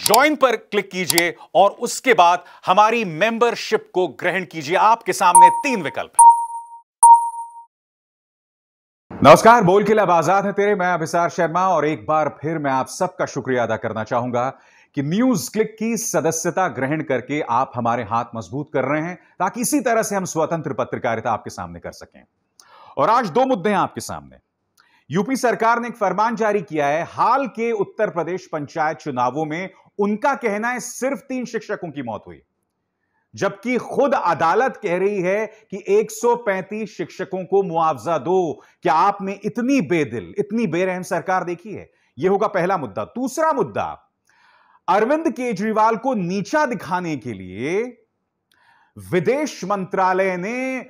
Join पर click कीजिए और उसके बाद हमारी मेंबरशिप को ग्रहण कीजिए आपके सामने तीन विकल्प हैं नमस्कार बोल किला आजाद है तेरे मैं अभिसार शर्मा और एक बार फिर मैं आप सबका शुक्रिया अदा करना चाहूंगा कि न्यूज क्लिक की सदस्यता ग्रहण करके आप हमारे हाथ मजबूत कर रहे हैं ताकि इसी तरह से हम स्वतंत्र पत्रकारिता आपके सामने कर सकें और आज दो मुद्दे हैं आपके सामने यूपी सरकार ने एक फरमान जारी किया है हाल के उत्तर प्रदेश पंचायत चुनावों में उनका कहना है सिर्फ तीन शिक्षकों की मौत हुई जबकि खुद अदालत कह रही है कि 135 शिक्षकों को मुआवजा दो क्या आपने इतनी बेदिल इतनी बेरहम सरकार देखी है यह होगा पहला मुद्दा दूसरा मुद्दा अरविंद केजरीवाल को नीचा दिखाने के लिए विदेश मंत्रालय ने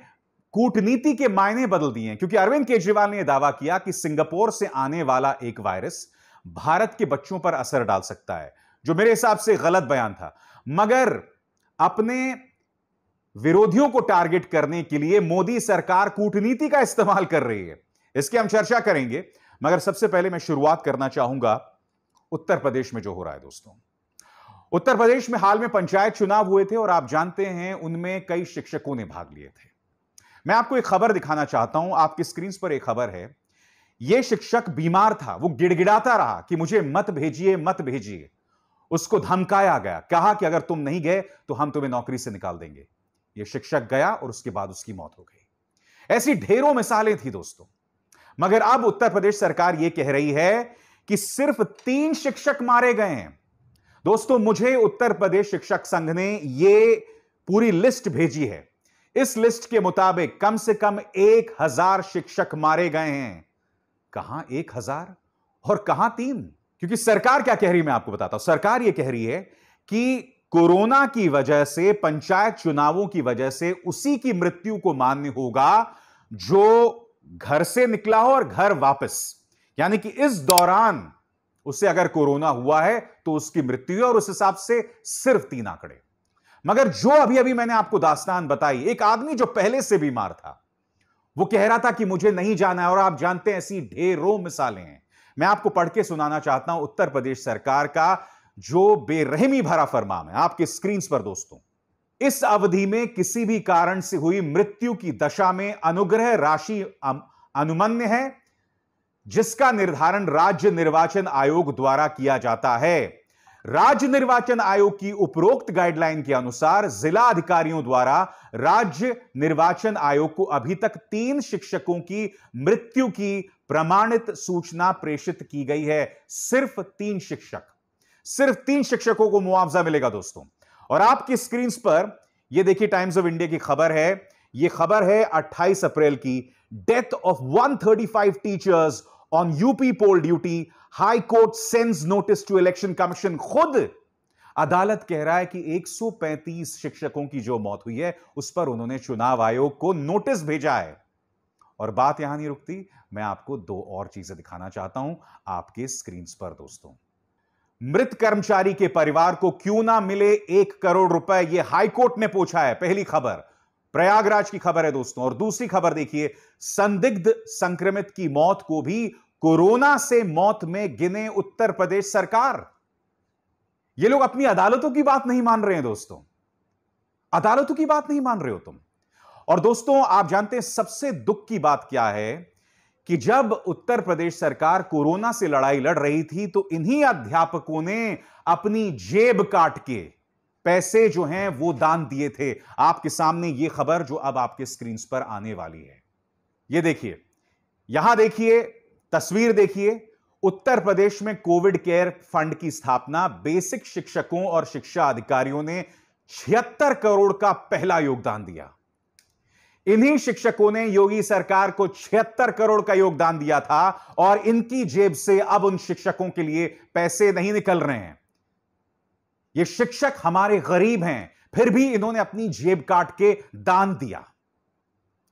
कूटनीति के मायने बदल दिए हैं क्योंकि अरविंद केजरीवाल ने यह दावा किया कि सिंगापुर से आने वाला एक वायरस भारत के बच्चों पर असर डाल सकता है जो मेरे हिसाब से गलत बयान था मगर अपने विरोधियों को टारगेट करने के लिए मोदी सरकार कूटनीति का इस्तेमाल कर रही है इसकी हम चर्चा करेंगे मगर सबसे पहले मैं शुरुआत करना चाहूंगा उत्तर प्रदेश में जो हो रहा है दोस्तों उत्तर प्रदेश में हाल में पंचायत चुनाव हुए थे और आप जानते हैं उनमें कई शिक्षकों ने भाग लिए थे मैं आपको एक खबर दिखाना चाहता हूं आपकी स्क्रीन पर एक खबर है यह शिक्षक बीमार था वो गिड़गिड़ाता रहा कि मुझे मत भेजिए मत भेजिए उसको धमकाया गया कहा कि अगर तुम नहीं गए तो हम तुम्हें नौकरी से निकाल देंगे यह शिक्षक गया और उसके बाद उसकी मौत हो गई ऐसी ढेरों मिसालें थी दोस्तों मगर अब उत्तर प्रदेश सरकार यह कह रही है कि सिर्फ तीन शिक्षक मारे गए हैं दोस्तों मुझे उत्तर प्रदेश शिक्षक संघ ने यह पूरी लिस्ट भेजी है इस लिस्ट के मुताबिक कम से कम एक हजार शिक्षक मारे गए हैं कहां एक हजार और कहां तीन क्योंकि सरकार क्या कह रही है मैं आपको बताता हूं सरकार यह कह रही है कि कोरोना की वजह से पंचायत चुनावों की वजह से उसी की मृत्यु को मान्य होगा जो घर से निकला हो और घर वापस यानी कि इस दौरान उसे अगर कोरोना हुआ है तो उसकी मृत्यु और उस हिसाब से सिर्फ तीन आंकड़े मगर जो अभी अभी मैंने आपको दास्तान बताई एक आदमी जो पहले से बीमार था वो कह रहा था कि मुझे नहीं जाना है और आप जानते हैं ऐसी ढेरों मिसालें हैं मैं आपको पढ़ के सुनाना चाहता हूं उत्तर प्रदेश सरकार का जो बेरहमी भरा फरमान है आपके स्क्रीन पर दोस्तों इस अवधि में किसी भी कारण से हुई मृत्यु की दशा में अनुग्रह राशि अनुमन्य है जिसका निर्धारण राज्य निर्वाचन आयोग द्वारा किया जाता है राज्य निर्वाचन आयोग की उपरोक्त गाइडलाइन के अनुसार जिला अधिकारियों द्वारा राज्य निर्वाचन आयोग को अभी तक तीन शिक्षकों की मृत्यु की प्रमाणित सूचना प्रेषित की गई है सिर्फ तीन शिक्षक सिर्फ तीन शिक्षकों को मुआवजा मिलेगा दोस्तों और आपकी स्क्रीन पर यह देखिए टाइम्स ऑफ इंडिया की खबर है यह खबर है 28 अप्रैल की death of 135 teachers on UP poll duty high court sends notice to election commission खुद अदालत कह रहा है कि 135 शिक्षकों की जो मौत हुई है उस पर उन्होंने चुनाव आयोग को नोटिस भेजा है और बात यहां नहीं रुकती मैं आपको दो और चीज़ें दिखाना चाहता हूं आपके स्क्रीन पर दोस्तों मृत कर्मचारी के परिवार को क्यों ना मिले एक करोड़ रुपए ये हाईकोर्ट ने पूछा है पहली खबर प्रयागराज की खबर है दोस्तों और दूसरी खबर देखिए संदिग्ध संक्रमित की मौत को भी कोरोना से मौत में गिने उत्तर प्रदेश सरकार ये लोग अपनी अदालतों की बात नहीं मान रहे हैं दोस्तों अदालतों की बात नहीं मान रहे हो तुम और दोस्तों आप जानते हैं सबसे दुख की बात क्या है कि जब उत्तर प्रदेश सरकार कोरोना से लड़ाई लड़ रही थी तो इन्हीं अध्यापकों ने अपनी जेब काट के पैसे जो हैं वो दान दिए थे आपके सामने ये खबर जो अब आपके स्क्रीन पर आने वाली है ये देखिए यहां देखिए तस्वीर देखिए उत्तर प्रदेश में कोविड केयर फंड की स्थापना बेसिक शिक्षकों और शिक्षा अधिकारियों ने छिहत्तर करोड़ का पहला योगदान दिया इन्हीं शिक्षकों ने योगी सरकार को छिहत्तर करोड़ का योगदान दिया था और इनकी जेब से अब उन शिक्षकों के लिए पैसे नहीं निकल रहे हैं ये शिक्षक हमारे गरीब हैं फिर भी इन्होंने अपनी जेब काट के दान दिया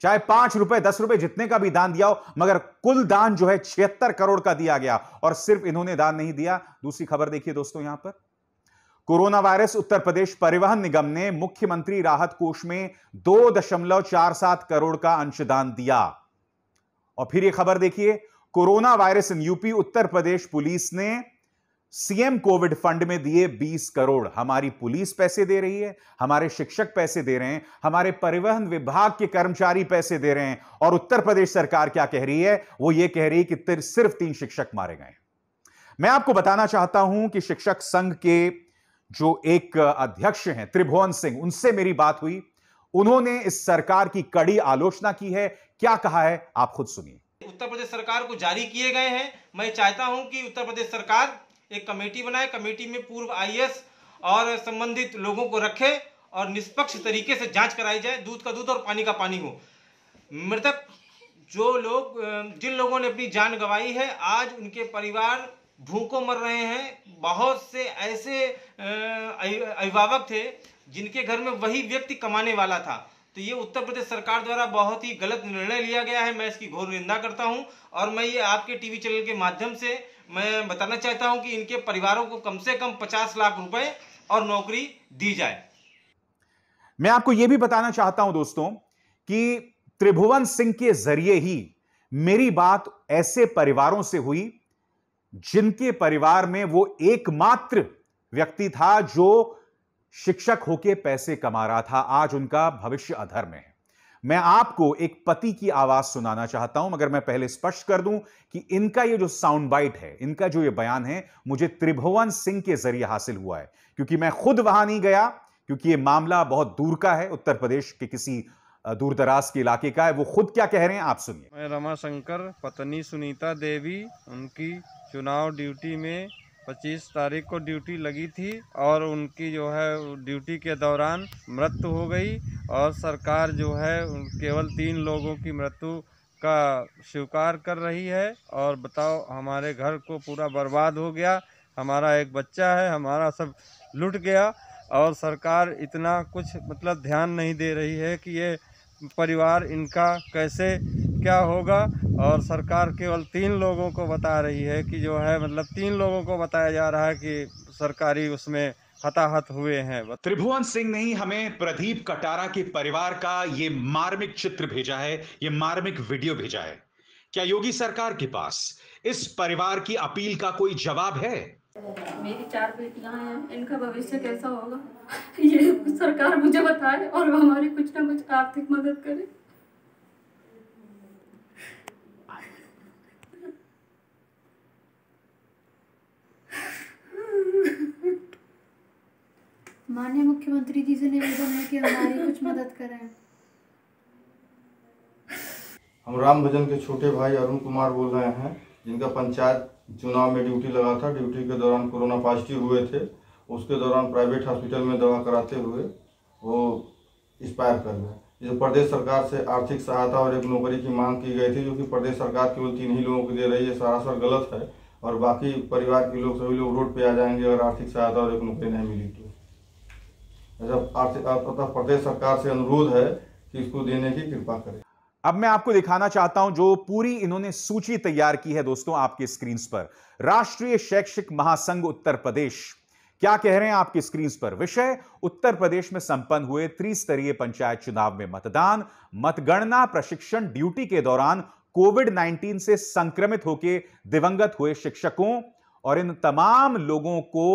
चाहे पांच रुपए दस रुपए जितने का भी दान दिया हो मगर कुल दान जो है छिहत्तर करोड़ का दिया गया और सिर्फ इन्होंने दान नहीं दिया दूसरी खबर देखिए दोस्तों यहां पर कोरोना वायरस उत्तर प्रदेश परिवहन निगम ने मुख्यमंत्री राहत कोष में दो दशमलव चार सात करोड़ का अंशदान दिया और फिर यह खबर देखिए coronavirus in UP Uttar Pradesh police ने सीएम कोविड फंड में दिए 20 करोड़ हमारी पुलिस पैसे दे रही है हमारे शिक्षक पैसे दे रहे हैं हमारे परिवहन विभाग के कर्मचारी पैसे दे रहे हैं और उत्तर प्रदेश सरकार क्या कह रही है वो ये कह रही है कि सिर्फ तीन शिक्षक मारे गए मैं आपको बताना चाहता हूं कि शिक्षक संघ के जो एक अध्यक्ष हैं त्रिभुवन सिंह उनसे मेरी बात हुई उन्होंने इस सरकार की कड़ी आलोचना की है क्या कहा है आप खुद सुनिए उत्तर प्रदेश सरकार को जारी किए गए हैं मैं चाहता हूं कि उत्तर प्रदेश सरकार एक कमेटी बनाए कमेटी में पूर्व आईएएस और संबंधित लोगों को रखे और निष्पक्ष तरीके से जांच कराई जाए दूध का दूध और पानी का पानी हो मृतक जो लोग जिन लोगों ने अपनी जान गंवाई है आज उनके परिवार भूखों मर रहे हैं बहुत से ऐसे अभिभावक थे जिनके घर में वही व्यक्ति कमाने वाला था तो ये उत्तर प्रदेश सरकार द्वारा बहुत ही गलत निर्णय लिया गया है मैं इसकी घोर निंदा करता हूँ और मैं ये आपके टीवी चैनल के माध्यम से मैं बताना चाहता हूँ कि इनके परिवारों को कम से कम पचास लाख रुपए और नौकरी दी जाए मैं आपको यह भी बताना चाहता हूं दोस्तों कि त्रिभुवन सिंह के जरिए ही मेरी बात ऐसे परिवारों से हुई जिनके परिवार में वो एकमात्र व्यक्ति था जो शिक्षक होके पैसे कमा रहा था आज उनका भविष्य अधर में है मैं आपको एक पति की आवाज सुनाना चाहता हूं मगर मैं पहले स्पष्ट कर दूं कि इनका ये जो साउंड बाइट है इनका जो ये बयान है मुझे त्रिभुवन सिंह के जरिए हासिल हुआ है क्योंकि मैं खुद वहां नहीं गया क्योंकि ये मामला बहुत दूर का है उत्तर प्रदेश के किसी दूर दराज के इलाके का है वो खुद क्या कह रहे हैं आप सुनिए मैं रमा शंकर पत्नी सुनीता देवी उनकी चुनाव ड्यूटी में 25 तारीख को ड्यूटी लगी थी और उनकी जो है ड्यूटी के दौरान मृत्यु हो गई और सरकार जो है केवल तीन लोगों की मृत्यु का स्वीकार कर रही है और बताओ हमारे घर को पूरा बर्बाद हो गया हमारा एक बच्चा है हमारा सब लुट गया और सरकार इतना कुछ मतलब ध्यान नहीं दे रही है कि ये परिवार इनका कैसे क्या होगा और सरकार केवल तीन लोगों को बता रही है कि जो है मतलब तीन लोगों को बताया जा रहा है कि सरकारी उसमें हताहत हुए हैं त्रिभुवन सिंह ने ही हमें प्रदीप कटारा के परिवार का ये मार्मिक चित्र भेजा है ये मार्मिक वीडियो भेजा है क्या योगी सरकार के पास इस परिवार की अपील का कोई जवाब है मेरी चार बेटियां हैं इनका भविष्य कैसा होगा ये सरकार मुझे बताए और हमारी कुछ ना कुछ आर्थिक मदद करे माननीय मुख्यमंत्री जी से निवेदन है कि हमारी कुछ मदद करें हम राम भजन के छोटे भाई अरुण कुमार बोल रहे हैं जिनका पंचायत चुनाव में ड्यूटी लगा था ड्यूटी के दौरान कोरोना पॉजिटिव हुए थे उसके दौरान प्राइवेट हॉस्पिटल में दवा कराते हुए वो एक्सपायर कर गए जो प्रदेश सरकार से आर्थिक सहायता और एक नौकरी की मांग की गई थी जो कि प्रदेश सरकार केवल तीन ही लोगों को दे रही है सरासर गलत है और बाकी परिवार के लोग सभी लोग रोड पर आ जाएंगे अगर आर्थिक सहायता और एक नौकरी नहीं मिली तथा प्रदेश सरकार से अनुरोध है कि इसको देने की कृपा करें अब मैं आपको दिखाना चाहता हूं जो पूरी इन्होंने सूची तैयार की है दोस्तों आपके स्क्रीन पर राष्ट्रीय शैक्षिक महासंघ उत्तर प्रदेश क्या कह रहे हैं आपके स्क्रीन पर विषय उत्तर प्रदेश में संपन्न हुए त्रिस्तरीय पंचायत चुनाव में मतदान मतगणना प्रशिक्षण ड्यूटी के दौरान कोविड 19 से संक्रमित होकर दिवंगत हुए शिक्षकों और इन तमाम लोगों को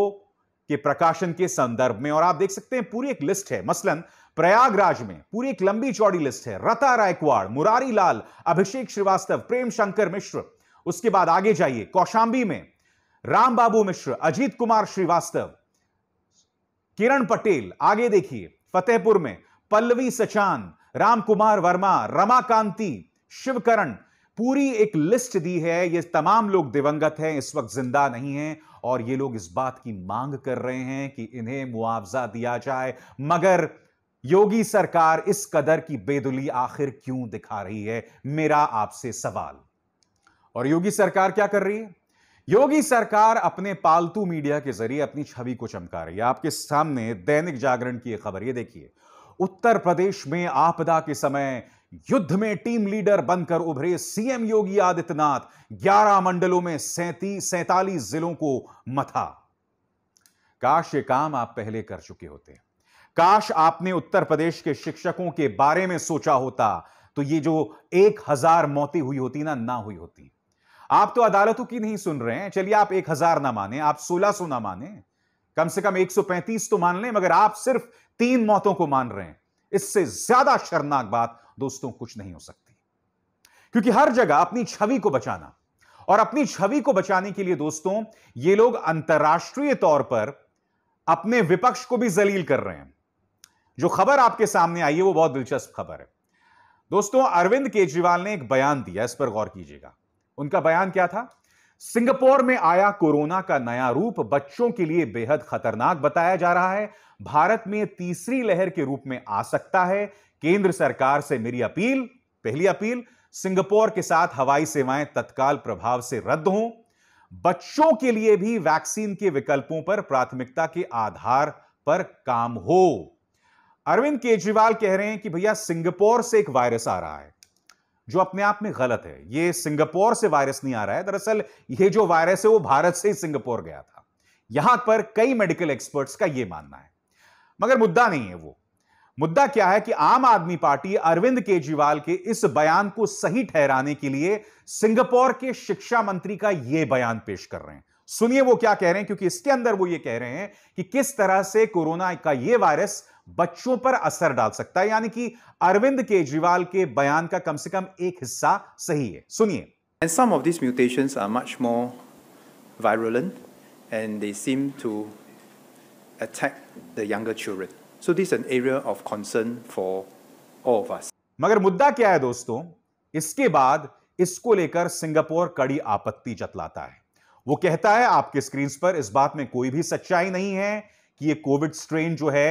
के प्रकाशन के संदर्भ में और आप देख सकते हैं पूरी एक लिस्ट है मसलन प्रयागराज में पूरी एक लंबी चौड़ी लिस्ट है रता रायकवाड़ मुरारी लाल अभिषेक श्रीवास्तव प्रेम शंकर मिश्र उसके बाद आगे जाइए कौशाम्बी में राम बाबू मिश्र अजीत कुमार श्रीवास्तव किरण पटेल आगे देखिए फतेहपुर में पल्लवी सचान राम कुमार वर्मा रमाकांति शिवकरण पूरी एक लिस्ट दी है ये तमाम लोग दिवंगत हैं इस वक्त जिंदा नहीं हैं और ये लोग इस बात की मांग कर रहे हैं कि इन्हें मुआवजा दिया जाए मगर योगी सरकार इस कदर की बेदुली आखिर क्यों दिखा रही है मेरा आपसे सवाल और योगी सरकार क्या कर रही है योगी सरकार अपने पालतू मीडिया के जरिए अपनी छवि को चमका रही है आपके सामने दैनिक जागरण की खबर ये देखिए उत्तर प्रदेश में आपदा के समय युद्ध में टीम लीडर बनकर उभरे सीएम योगी आदित्यनाथ ग्यारह मंडलों में सैंतीस सैतालीस जिलों को मथा काश ये काम आप पहले कर चुके होते काश आपने उत्तर प्रदेश के शिक्षकों के बारे में सोचा होता तो ये जो एक हजार मौतें हुई होती ना ना हुई होती आप तो अदालतों की नहीं सुन रहे हैं चलिए आप एक हजार ना माने आप सोलह सो ना माने कम से कम 135 तो मान लें मगर आप सिर्फ तीन मौतों को मान रहे हैं इससे ज्यादा शर्मनाक बात दोस्तों कुछ नहीं हो सकती क्योंकि हर जगह अपनी छवि को बचाना और अपनी छवि को बचाने के लिए दोस्तों ये लोग अंतर्राष्ट्रीय तौर पर अपने विपक्ष को भी जलील कर रहे हैं जो खबर आपके सामने आई है वो बहुत दिलचस्प खबर है दोस्तों अरविंद केजरीवाल ने एक बयान दिया इस पर गौर कीजिएगा उनका बयान क्या था सिंगापुर में आया कोरोना का नया रूप बच्चों के लिए बेहद खतरनाक बताया जा रहा है भारत में तीसरी लहर के रूप में आ सकता है केंद्र सरकार से मेरी अपील पहली अपील सिंगापुर के साथ हवाई सेवाएं तत्काल प्रभाव से रद्द हों बच्चों के लिए भी वैक्सीन के विकल्पों पर प्राथमिकता के आधार पर काम हो अरविंद केजरीवाल कह रहे हैं कि भैया सिंगापुर से एक वायरस आ रहा है जो अपने आप में गलत है ये सिंगापुर से वायरस नहीं आ रहा है दरअसल यह जो वायरस है वो भारत से ही सिंगापुर गया था यहां पर कई मेडिकल एक्सपर्ट्स का यह मानना है मगर मुद्दा नहीं है वो मुद्दा क्या है कि आम आदमी पार्टी अरविंद केजरीवाल के इस बयान को सही ठहराने के लिए सिंगापुर के शिक्षा मंत्री का यह बयान पेश कर रहे हैं सुनिए वो क्या कह रहे हैं क्योंकि इसके अंदर वो ये कह रहे हैं कि किस तरह से कोरोना का ये वायरस बच्चों पर असर डाल सकता है यानी कि अरविंद केजरीवाल के बयान का कम से कम एक हिस्सा सही है सुनिए end of of these mutations are much more virulent and they seem to attack the younger so this an area of concern for all of us मगर मुद्दा क्या है दोस्तों इसके बाद इसको लेकर सिंगापुर कड़ी आपत्ति जतलाता है वो कहता है आपके स्क्रीन पर इस बात में कोई भी सच्चाई नहीं है कि ये कोविड स्ट्रेन जो है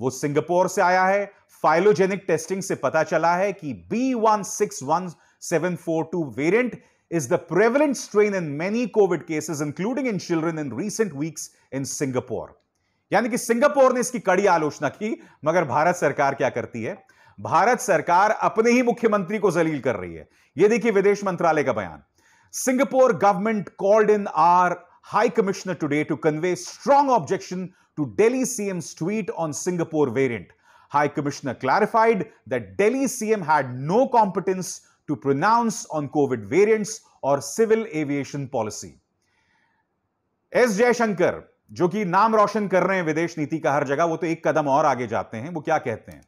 वो सिंगापुर से आया है फाइलोजेनिक टेस्टिंग से पता चला है कि B one six one seven four two variant is the prevalent strain in many Covid cases, including in children in recent weeks in Singapore यानी कि सिंगापुर ने इसकी कड़ी आलोचना की मगर भारत सरकार क्या करती है भारत सरकार अपने ही मुख्यमंत्री को जलील कर रही है यह देखिए विदेश मंत्रालय का बयान Singapore government called in our high commissioner today to convey strong objection to Delhi CM tweet on Singapore variant high commissioner clarified that Delhi CM had no competence to pronounce on Covid variants और civil aviation policy S Jaishankar जो कि नाम रोशन कर रहे हैं विदेश नीति का हर जगह वो तो एक कदम और आगे जाते हैं वो क्या कहते हैं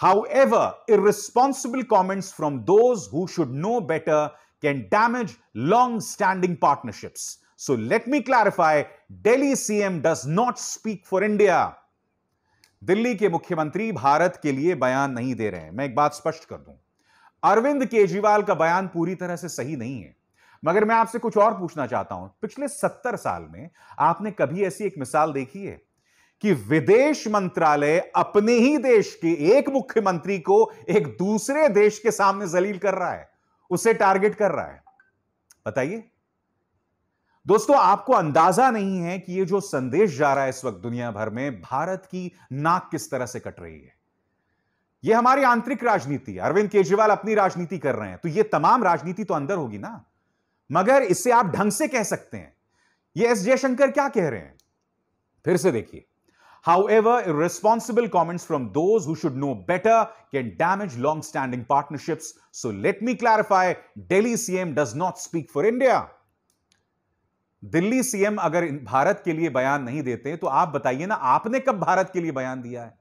however responsible comments from those who should know better can damage long standing partnerships so let me clarify Delhi CM does not speak for India Delhi के मुख्यमंत्री भारत के लिए बयान नहीं दे रहे हैं मैं एक बात स्पष्ट कर दूं अरविंद केजरीवाल का बयान पूरी तरह से सही नहीं है मगर मैं आपसे कुछ और पूछना चाहता हूं पिछले सत्तर साल में आपने कभी ऐसी एक मिसाल देखी है कि विदेश मंत्रालय अपने ही देश के एक मुख्यमंत्री को एक दूसरे देश के सामने जलील कर रहा है उसे टारगेट कर रहा है बताइए दोस्तों आपको अंदाजा नहीं है कि यह जो संदेश जा रहा है इस वक्त दुनिया भर में भारत की नाक किस तरह से कट रही है यह हमारी आंतरिक राजनीति अरविंद केजरीवाल अपनी राजनीति कर रहे हैं तो यह तमाम राजनीति तो अंदर होगी ना मगर इसे आप ढंग से कह सकते हैं ये एस जयशंकर क्या कह रहे हैं फिर से देखिए ever responsible comments from those who should know better can damage long standing partnerships. So let me clarify Delhi CM does not speak for India Delhi CM अगर भारत के लिए बयान नहीं देते तो आप बताइए ना आपने कब भारत के लिए बयान दिया है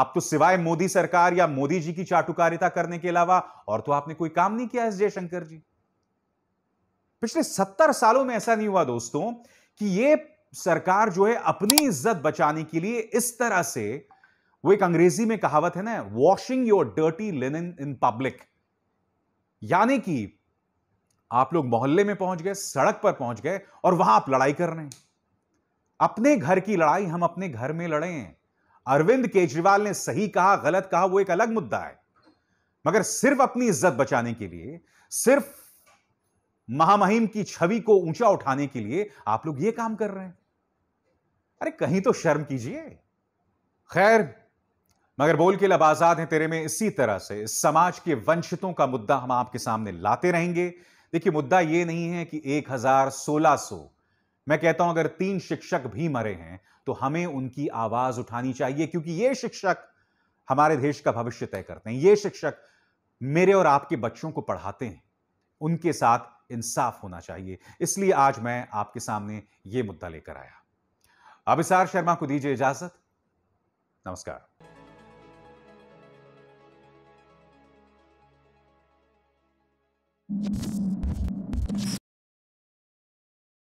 आप तो सिवाय मोदी सरकार या मोदी जी की चाटुकारिता करने के अलावा और तो आपने कोई काम नहीं किया एस जयशंकर जी पिछले सत्तर सालों में ऐसा नहीं हुआ दोस्तों कि ये सरकार जो है अपनी इज्जत बचाने के लिए इस तरह से वो एक अंग्रेजी में कहावत है ना washing your dirty linen in public यानी कि आप लोग मोहल्ले में पहुंच गए सड़क पर पहुंच गए और वहां आप लड़ाई कर रहे हैं अपने घर की लड़ाई हम अपने घर में लड़े हैं अरविंद केजरीवाल ने सही कहा गलत कहा वो एक अलग मुद्दा है मगर सिर्फ अपनी इज्जत बचाने के लिए सिर्फ महामहिम की छवि को ऊंचा उठाने के लिए आप लोग ये काम कर रहे हैं अरे कहीं तो शर्म कीजिए खैर मगर बोल के लब आजाद हैं तेरे में इसी तरह से इस समाज के वंचितों का मुद्दा हम आपके सामने लाते रहेंगे देखिए मुद्दा यह नहीं है कि एक हजार सोलह सौ मैं कहता हूं अगर तीन शिक्षक भी मरे हैं तो हमें उनकी आवाज उठानी चाहिए क्योंकि ये शिक्षक हमारे देश का भविष्य तय करते हैं ये शिक्षक मेरे और आपके बच्चों को पढ़ाते हैं उनके साथ इंसाफ होना चाहिए इसलिए आज मैं आपके सामने ये मुद्दा लेकर आया अभिसार शर्मा को दीजिए इजाजत नमस्कार you